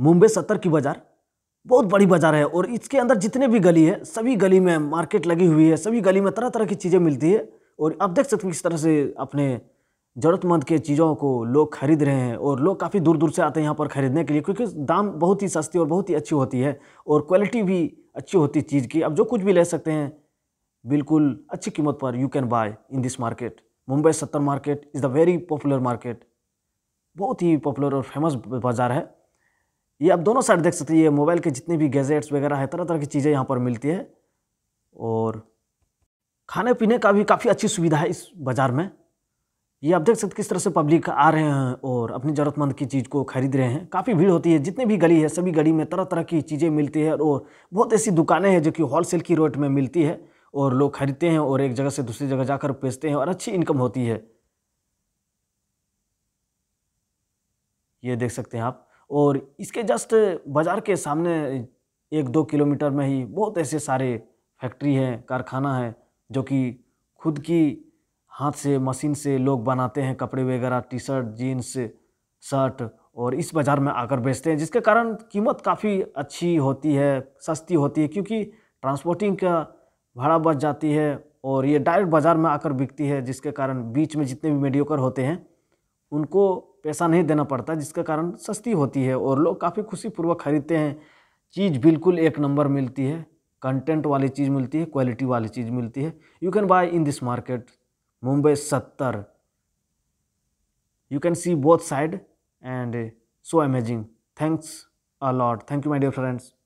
मुंबई सत्तर की बाज़ार बहुत बड़ी बाज़ार है और इसके अंदर जितने भी गली है सभी गली में मार्केट लगी हुई है सभी गली में तरह तरह की चीज़ें मिलती है और आप देख सकते हो किस तरह से अपने ज़रूरतमंद के चीज़ों को लोग खरीद रहे हैं और लोग काफ़ी दूर दूर से आते हैं यहाँ पर खरीदने के लिए क्योंकि दाम बहुत ही सस्ती और बहुत ही अच्छी होती है और क्वालिटी भी अच्छी होती है चीज़ की आप जो कुछ भी ले सकते हैं बिल्कुल अच्छी कीमत पर you can buy in this market Mumbai सत्तर market is the very popular market बहुत ही पॉपुलर और फेमस बाज़ार है ये आप दोनों साइड देख सकते हैं ये मोबाइल के जितने भी गैजेट्स वगैरह है तरह तरह की चीज़ें यहाँ पर मिलती है और खाने पीने का भी काफ़ी अच्छी सुविधा है इस बाज़ार में ये आप देख सकते किस तरह से पब्लिक आ रहे हैं और अपनी ज़रूरतमंद की चीज़ को खरीद रहे हैं काफ़ी भीड़ होती है जितने भी गली है सभी गली में तरह तरह की चीज़ें मिलती है और बहुत ऐसी दुकानें हैं जो कि होलसेल की रेट में मिलती है और लोग खरीदते हैं और एक जगह से दूसरी जगह जाकर बेचते हैं और अच्छी इनकम होती है ये देख सकते हैं आप और इसके जस्ट बाज़ार के सामने एक दो किलोमीटर में ही बहुत ऐसे सारे फैक्ट्री हैं कारखाना है जो कि खुद की हाथ से मशीन से लोग बनाते हैं कपड़े वगैरह टी शर्ट जीन्स शर्ट और इस बाज़ार में आकर बेचते हैं जिसके कारण कीमत काफ़ी अच्छी होती है सस्ती होती है क्योंकि ट्रांसपोर्टिंग का भाड़ा बच जाती है और ये डायरेक्ट बाज़ार में आकर बिकती है जिसके कारण बीच में जितने भी मेडियोकर होते हैं उनको पैसा नहीं देना पड़ता जिसका कारण सस्ती होती है और लोग काफ़ी खुशीपूर्वक खरीदते हैं चीज़ बिल्कुल एक नंबर मिलती है कंटेंट वाली चीज़ मिलती है क्वालिटी वाली चीज़ मिलती है you can buy in this market Mumbai सत्तर you can see both side and so amazing thanks a lot thank you my dear friends